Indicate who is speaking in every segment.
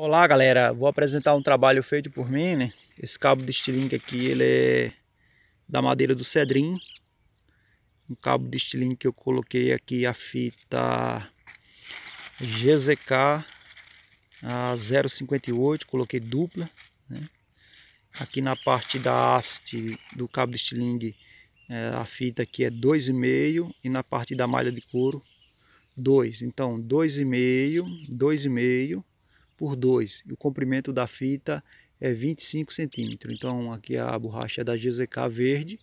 Speaker 1: Olá galera, vou apresentar um trabalho feito por mim, né? Esse cabo de estilingue aqui, ele é da madeira do cedrinho. Um cabo de estilingue que eu coloquei aqui a fita GZK a 0,58, coloquei dupla. Né? Aqui na parte da haste do cabo de estilingue, é, a fita aqui é 2,5 e na parte da malha de couro 2. Então 2,5, 2,5 por 2. E o comprimento da fita é 25 centímetros. Então aqui a borracha é da GZK verde,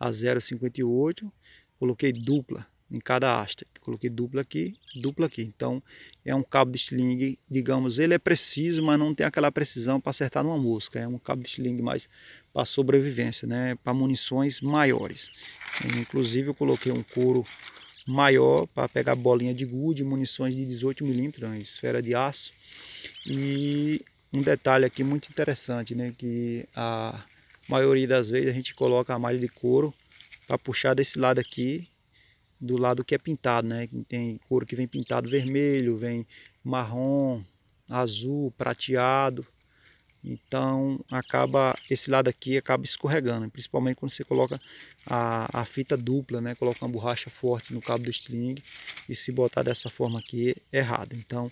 Speaker 1: a 0,58. Coloquei dupla em cada haste. Coloquei dupla aqui, dupla aqui. Então é um cabo de sling, digamos, ele é preciso, mas não tem aquela precisão para acertar numa mosca. É um cabo de sling mais para sobrevivência, né? para munições maiores. Inclusive eu coloquei um couro maior para pegar bolinha de gude, munições de 18 milímetros, né, esfera de aço. E um detalhe aqui muito interessante, né, que a maioria das vezes a gente coloca a malha de couro para puxar desse lado aqui, do lado que é pintado, né? Tem couro que vem pintado vermelho, vem marrom, azul, prateado. Então acaba esse lado aqui acaba escorregando, principalmente quando você coloca a, a fita dupla, né? Coloca uma borracha forte no cabo do string e se botar dessa forma aqui errado. Então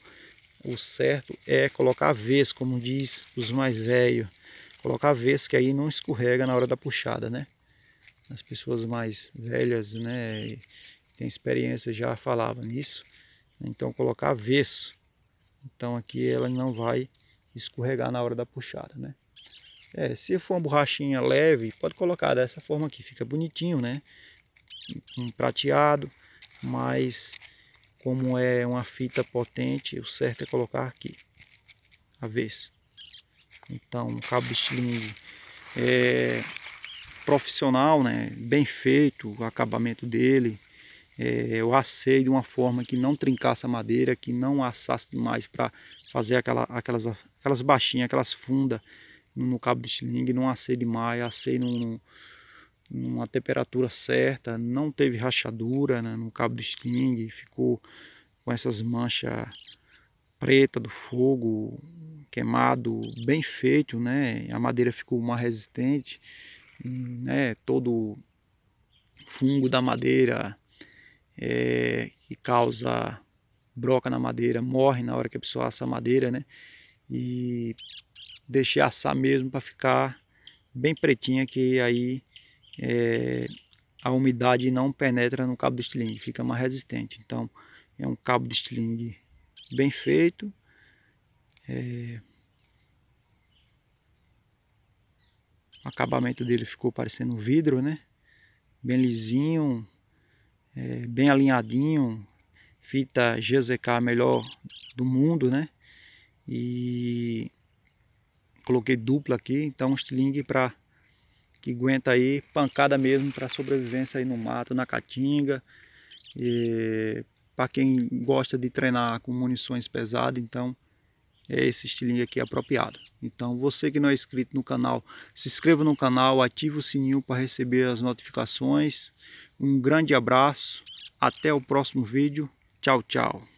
Speaker 1: o certo é colocar avesso, como diz os mais velhos, colocar avesso que aí não escorrega na hora da puxada, né? As pessoas mais velhas, né, tem experiência já falavam nisso. Então colocar avesso. Então aqui ela não vai escorregar na hora da puxada, né? É, se for uma borrachinha leve, pode colocar dessa forma aqui, fica bonitinho, né? Um prateado, mas como é uma fita potente, o certo é colocar aqui, avesso. Então, um cabo de estilingue é, profissional, né? Bem feito, o acabamento dele, é, eu assei de uma forma que não trincasse a madeira, que não assasse demais para fazer aquela, aquelas aquelas baixinhas, aquelas fundas no cabo de estilingue, não acei demais, acei num, numa temperatura certa, não teve rachadura né, no cabo de estilingue, ficou com essas manchas preta do fogo queimado bem feito né a madeira ficou mais resistente né todo fungo da madeira é, que causa broca na madeira morre na hora que a pessoa assa a madeira né e deixei assar mesmo para ficar bem pretinha, que aí é, a umidade não penetra no cabo de estilingue, fica mais resistente. Então é um cabo de estilingue bem feito. É... O acabamento dele ficou parecendo um vidro, né? Bem lisinho, é, bem alinhadinho. Fita GZK melhor do mundo, né? E coloquei dupla aqui, então um estilingue para que aguenta aí pancada mesmo para sobrevivência aí no mato, na caatinga. Para quem gosta de treinar com munições pesadas, então é esse estilingue aqui apropriado. Então você que não é inscrito no canal, se inscreva no canal, ative o sininho para receber as notificações. Um grande abraço, até o próximo vídeo. Tchau, tchau.